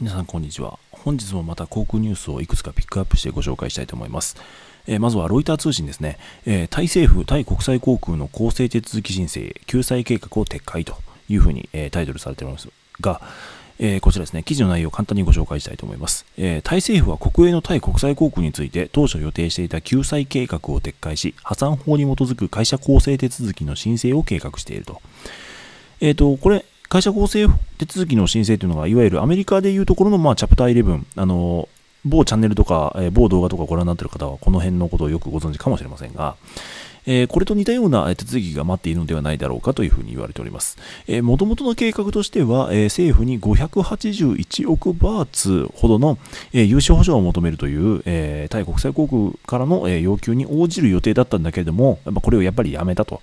皆さんこんにちは。本日もまた航空ニュースをいくつかピックアップしてご紹介したいと思います。えー、まずはロイター通信ですね、えー、タイ政府、タイ国際航空の公正手続き申請、救済計画を撤回というふうに、えー、タイトルされておりますが、えこちらですね、記事の内容を簡単にご紹介したいと思います、えタイ政府は国営のタイ国際航空について当初予定していた救済計画を撤回し、破産法に基づく会社更生手続きの申請を計画していると。えっ、と、これ、会社手続きの申請というのが、いわゆるアメリカでいうところの、まあ、チャプター11、あの、某チャンネルとか、えー、某動画とかご覧になっている方は、この辺のことをよくご存知かもしれませんが、えー、これと似たような手続きが待っているのではないだろうかというふうに言われております。え元々の計画としては、えー、政府に581億バーツほどの、え融資保証を求めるという、えイ国際航空からの、え要求に応じる予定だったんだけれども、まこれをやっぱりやめたと。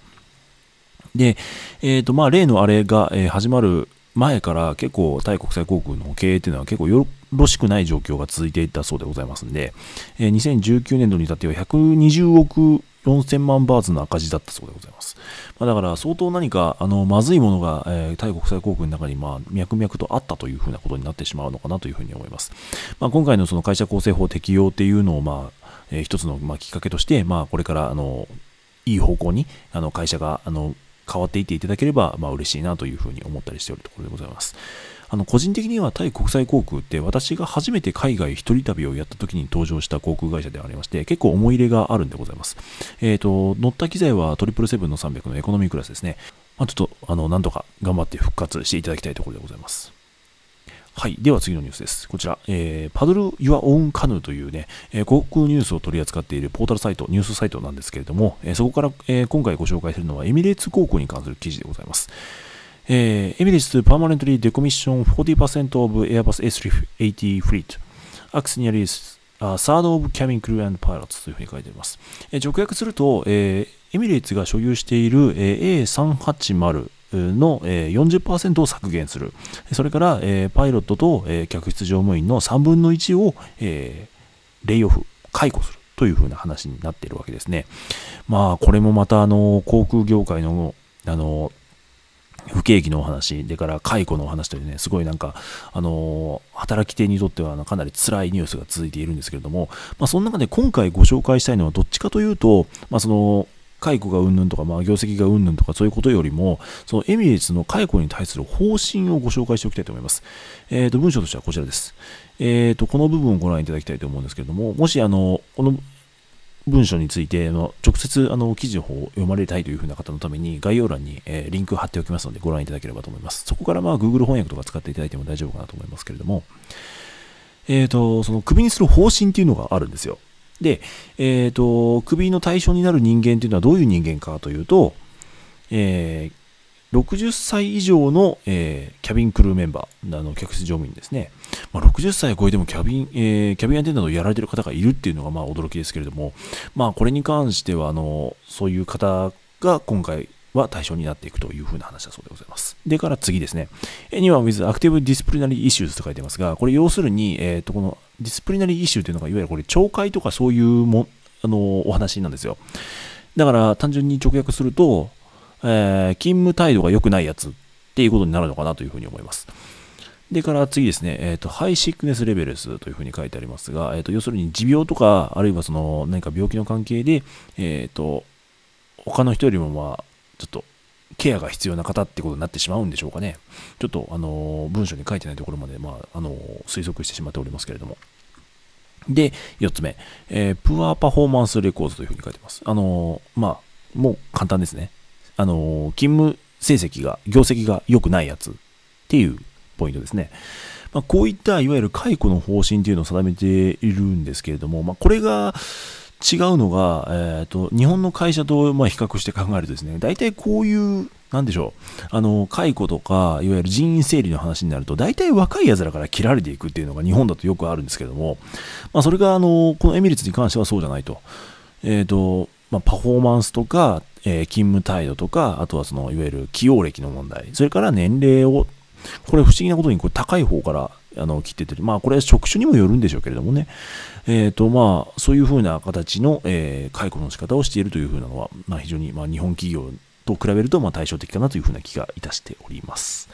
で、えっ、と、まあ、例のあれが、え始まる前から結構タイ国際航空の経営っていうのは結構よろしくない状況が続いていたそうでございますので、え2019年度に至っては120億4000万バーツの赤字だったそうでございます。まあ、だから相当何かあのまずいものが、えー、タイ国際航空の中に、まあ、脈々とあったというふうなことになってしまうのかなというふうに思います。まあ、今回のその会社構成法適用っていうのを、まあえー、一つの、まあ、きっかけとして、まあ、これからあのいい方向にあの会社があの変わっていっていただければ、まあ、嬉しいなというふうに思ったりしておるところでございます。あの個人的にはタイ国際航空って私が初めて海外一人旅をやった時に登場した航空会社でありまして結構思い入れがあるんでございます。えっ、ー、と、乗った機材はトリプルセブンの300のエコノミークラスですね。まあ、ちょっとあの、なんとか頑張って復活していただきたいところでございます。はい。では次のニュースです。こちら、えー、パドル・ユア・オン・カヌーというね、えー、航空ニュースを取り扱っているポータルサイト、ニュースサイトなんですけれども、えー、そこから、えー、今回ご紹介するのはエミレーツ航空に関する記事でございます。えー、エミレーツパ e ーマネントリーデコミッション40% of a i r b ス s A380 フリート、アクスニアリ e a r l y third o クルー・ b ン n crew a というふうに書いてあります。えー、直訳すると、えー、エミレーツが所有している、えー、A380、の40%を削減する、それからパイロットと客室乗務員の3分の1をレイオフ、解雇するというふうな話になっているわけですね。まあ、これもまたあの航空業界のあの不景気のお話、でから解雇のお話というね、すごいなんか、あのー、働き手にとってはあのかなり辛いニュースが続いているんですけれども、まあ、その中で今回ご紹介したいのはどっちかというと、まあ、その、解雇がうんぬんとか、まあ、業績がうんぬんとか、そういうことよりも、そのエミレーツの解雇に対する方針をご紹介しておきたいと思います。えっ、ー、と、文章としてはこちらです。えっ、ー、と、この部分をご覧いただきたいと思うんですけれども、もし、あの、この、文章についての直接あの記事の方を読まれたいというふうな方のために概要欄に、えー、リンク貼っておきますのでご覧いただければと思います。そこからまあ Google 翻訳とか使っていただいても大丈夫かなと思いますけれども、えっ、ー、と、その首にする方針っていうのがあるんですよ。で、えっ、ー、と、首の対象になる人間というのはどういう人間かというと、えー、60歳以上の、えー、キャビンクルーメンバー、あの客室乗務員ですね。まあ、60歳を超えてもキャビン、えー、キャビンアテンダントをやられている方がいるっていうのがまあ驚きですけれども、まあ、これに関しては、あの、そういう方が今回、は対象になっていくというふうな話だそうでございます。で、から次ですね。Anyone with Active Disciplinary Issues と書いてますが、これ要するに、えっ、ー、と、このディスプリナリーイシューというのが、いわゆるこれ、懲戒とかそういうも、あの、お話なんですよ。だから、単純に直訳すると、えー、勤務態度が良くないやつっていうことになるのかなというふうに思います。でから次ですね、えっ、ー、と、ハイシックネスレベルスというふうに書いてありますが、えっ、ー、と、要するに持病とか、あるいはその、何か病気の関係で、えっ、と、他の人よりもまあ、ちょっとケアが必要な方ってことになってしまうんでしょうかね。ちょっと、あの、文章に書いてないところまで、まあ、あの、推測してしまっておりますけれども。で、4つ目、えー、プアパフォーマンスレコードというふうに書いてます。あのー、まあ、もう簡単ですね。あのー、勤務成績が、業績が良くないやつっていうポイントですね。まあ、こういった、いわゆる解雇の方針というのを定めているんですけれども、まあ、これが、違うのが、えーと、日本の会社と、まあ、比較して考えるとですね大体こういうなんでしょうあの解雇とかいわゆる人員整理の話になると大体若いやつらから切られていくっていうのが日本だとよくあるんですけども、まあ、それがあのこのエミリツに関してはそうじゃないと,、えーとまあ、パフォーマンスとか、えー、勤務態度とかあとはそのいわゆる起用歴の問題それから年齢をこれ不思議なことにこれ高い方からあの切ってて、まあ、これは職種にもよるんでしょうけれどもね、えーとまあ、そういうふうな形の、えー、解雇の仕方をしているというふうなのは、まあ、非常に、まあ、日本企業と比べるとまあ対照的かなというふうな気がいたしております。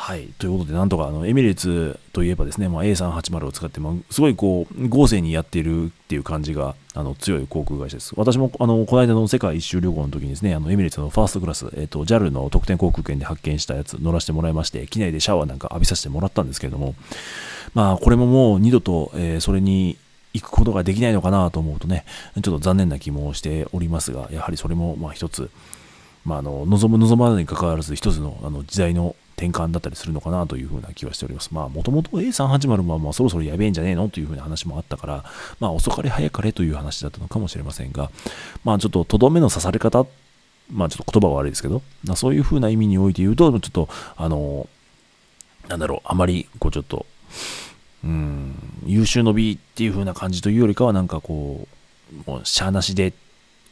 はい、ということで、なんとかあのエミレーツといえばですね、まあ、A380 を使って、まあ、すごいこう豪勢にやっているっていう感じがあの強い航空会社です。私もあのこの間の世界一周旅行の時にですね、あのエミレーツのファーストクラス、えっ、ー、と JAL の特典航空券で発見したやつ乗らせてもらいまして、機内でシャワーなんか浴びさせてもらったんですけれども、まあ、これももう二度と、えー、それに行くことができないのかなと思うとね、ちょっと残念な気もしておりますが、やはりそれもまあ一つ、まあ、あの望む望まないにかわらず一つのあの時代の転換だったりするのかなというふうな気はしております。まあ、もともと A380 はまあそろそろやべえんじゃねえのというふうな話もあったから、まあ、遅かれ早かれという話だったのかもしれませんが、まあ、ちょっととどめの刺され方、まあ、ちょっと言葉は悪いですけど、まあ、そういうふうな意味において言うと、ちょっと、あの、なんだろう、あまり、こう、ちょっと、うん、優秀の美っていう風な感じというよりかは、なんかこう、もう、しゃなしで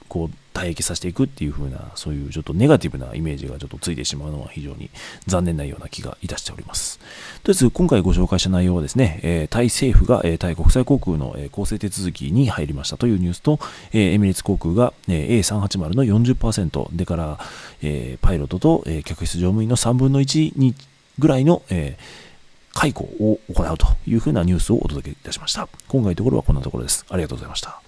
こう退役させていくっていう風なそういうちょっとネガティブなイメージがちょっとついてしまうのは非常に残念なような気がいたしておりますとりあえず今回ご紹介した内容はですね、えー、タイ政府が、えー、タイ国際航空の、えー、構成手続きに入りましたというニュースと、えー、エミレーツ航空が、えー、A380 の40%でから、えー、パイロットと、えー、客室乗務員の3分の1にぐらいの、えー、解雇を行うというふうなニュースをお届けいたしました。今回のところはこんなところです。ありがとうございました。